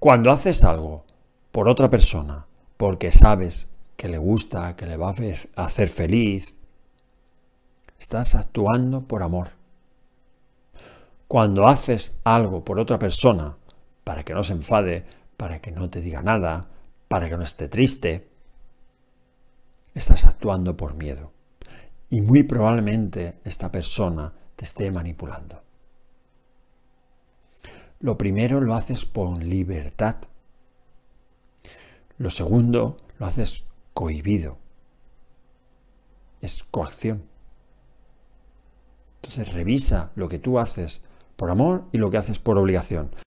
Cuando haces algo por otra persona, porque sabes que le gusta, que le va a hacer feliz, estás actuando por amor. Cuando haces algo por otra persona, para que no se enfade, para que no te diga nada, para que no esté triste, estás actuando por miedo. Y muy probablemente esta persona te esté manipulando. Lo primero lo haces por libertad. Lo segundo lo haces cohibido. Es coacción. Entonces revisa lo que tú haces por amor y lo que haces por obligación.